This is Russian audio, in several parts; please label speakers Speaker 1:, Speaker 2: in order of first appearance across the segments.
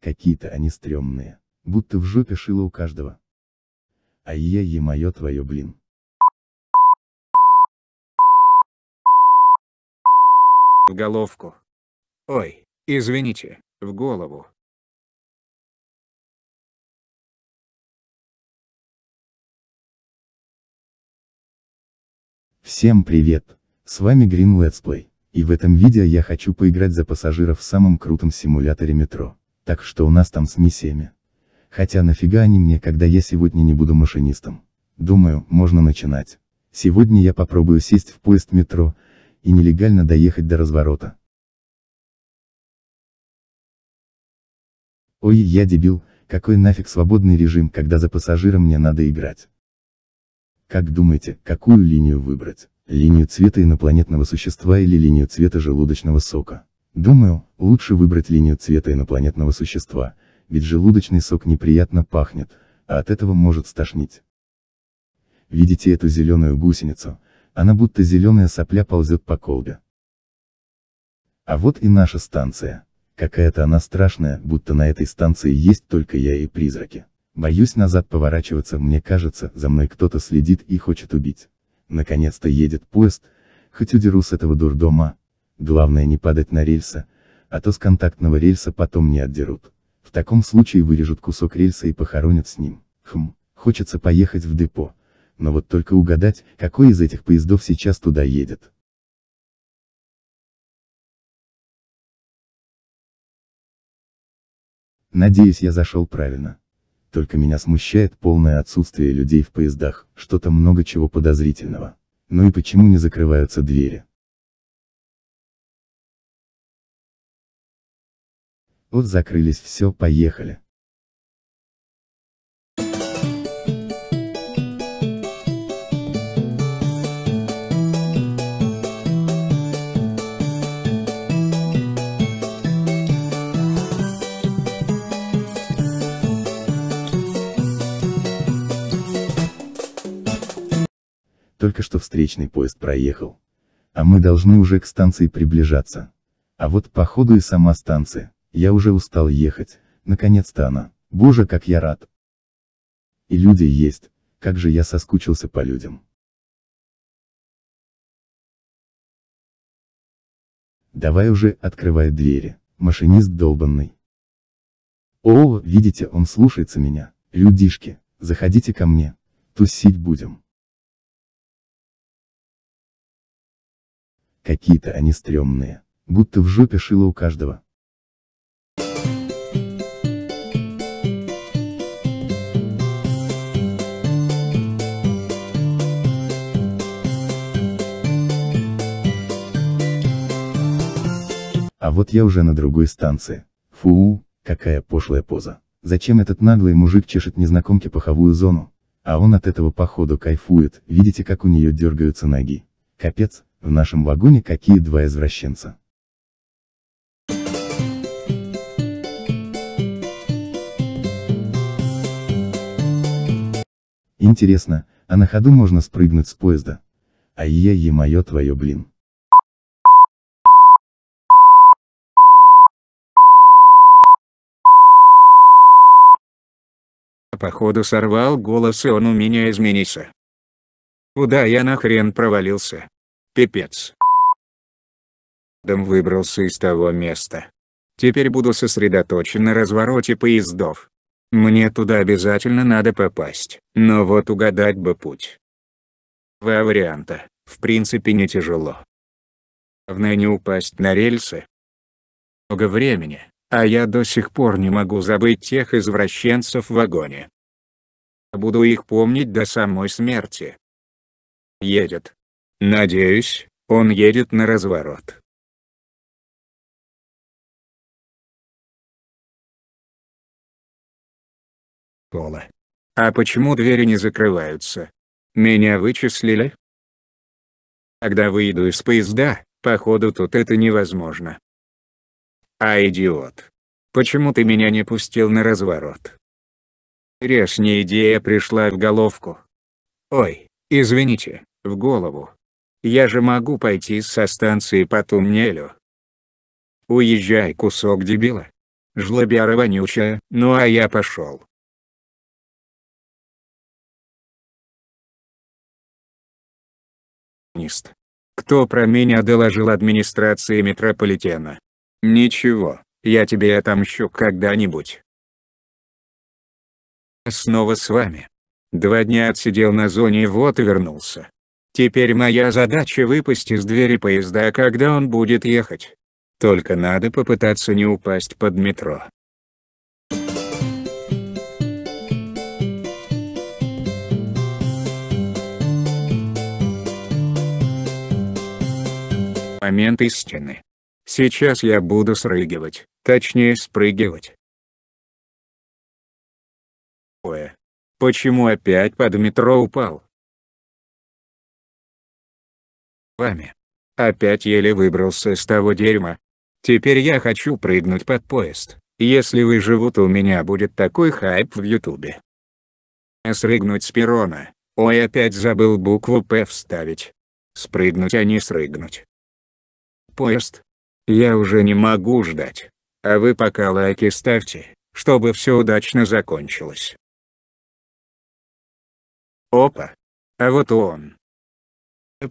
Speaker 1: Какие-то они стрёмные. Будто в жопе шило у каждого. А я е моё твое, блин.
Speaker 2: В головку. Ой, извините, в голову. Всем привет! С вами
Speaker 1: Green Let's Play, и в этом видео я хочу поиграть за пассажиров в самом крутом симуляторе метро. Так что у нас там с миссиями. Хотя нафига они мне, когда я сегодня не буду машинистом. Думаю, можно начинать. Сегодня я попробую сесть в поезд метро, и нелегально доехать до разворота. Ой, я дебил, какой нафиг свободный режим, когда за пассажира мне надо играть. Как думаете, какую линию выбрать? Линию цвета инопланетного существа или линию цвета желудочного сока? Думаю, лучше выбрать линию цвета инопланетного существа, ведь желудочный сок неприятно пахнет, а от этого может стошнить. Видите эту зеленую гусеницу? Она будто зеленая сопля ползет по колбе. А вот и наша станция. Какая-то она страшная, будто на этой станции есть только я и призраки. Боюсь назад поворачиваться, мне кажется, за мной кто-то следит и хочет убить. Наконец-то едет поезд, хоть удеру с этого дурдома, Главное не падать на рельса, а то с контактного рельса потом не отдерут. В таком случае вырежут кусок рельса и похоронят с ним. Хм, хочется поехать в депо. Но вот только угадать, какой из этих поездов сейчас туда едет. Надеюсь, я зашел правильно. Только меня смущает полное отсутствие людей в поездах, что-то много чего подозрительного. Ну и почему не закрываются двери? Вот закрылись все, поехали. Только что встречный поезд проехал. А мы должны уже к станции приближаться. А вот походу и сама станция. Я уже устал ехать, наконец-то она. Боже, как я рад. И люди есть, как же я соскучился по людям. Давай уже, открывает двери, машинист долбанный. О, видите, он слушается меня, людишки, заходите ко мне, тусить будем. Какие-то они стрёмные, будто в жопе шило у каждого. А вот я уже на другой станции. Фу, какая пошлая поза. Зачем этот наглый мужик чешет незнакомке паховую зону? А он от этого походу кайфует, видите как у нее дергаются ноги. Капец, в нашем вагоне какие два извращенца. Интересно, а на ходу можно спрыгнуть с поезда? А я, яй мое твое, блин.
Speaker 2: походу сорвал голос и он у
Speaker 3: меня изменится. Куда я нахрен провалился? Пипец. Дом выбрался из того места. Теперь буду сосредоточен на развороте поездов. Мне туда обязательно надо попасть, но вот угадать бы путь. Два варианта, в принципе не тяжело. Главное не упасть на рельсы. Много времени, а я до сих пор не могу забыть тех извращенцев в вагоне. Буду их помнить
Speaker 2: до самой смерти. Едет. Надеюсь, он едет на разворот. Пола. А почему двери не закрываются? Меня вычислили? Когда выйду из поезда,
Speaker 3: походу тут это невозможно. А идиот. Почему ты меня не пустил на разворот? Решняя идея пришла в головку. Ой, извините, в голову. Я же могу пойти со
Speaker 2: станции по туннелю. Уезжай кусок дебила. Жлобяра вонючая, ну а я пошел. Кто про меня доложил администрации метрополитена? Ничего, я тебе отомщу
Speaker 3: когда-нибудь. Снова с вами. Два дня отсидел на зоне и вот и вернулся. Теперь моя задача выпасть из двери поезда, а когда он будет ехать. Только надо попытаться не упасть под метро. Момент истины. Сейчас я буду срыгивать, точнее спрыгивать.
Speaker 2: Ой. Почему опять под метро упал? Вами. Опять еле выбрался из того дерьма. Теперь я хочу прыгнуть под поезд. Если
Speaker 3: вы живут, у меня будет такой хайп в ютубе. А срыгнуть с перрона. Ой опять забыл букву П вставить. Спрыгнуть а не срыгнуть. Поезд. Я уже не могу ждать. А вы пока лайки
Speaker 2: ставьте, чтобы все удачно закончилось. Опа! А вот он.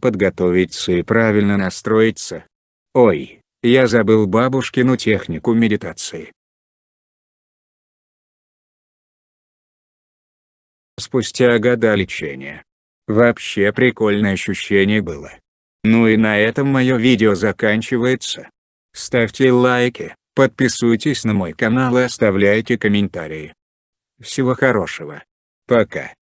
Speaker 2: Подготовиться и правильно
Speaker 3: настроиться.
Speaker 2: Ой, я забыл бабушкину технику медитации. Спустя года лечения. Вообще прикольное ощущение было. Ну и на этом мое
Speaker 3: видео заканчивается. Ставьте лайки, подписывайтесь на мой канал и
Speaker 2: оставляйте комментарии. Всего хорошего. Пока.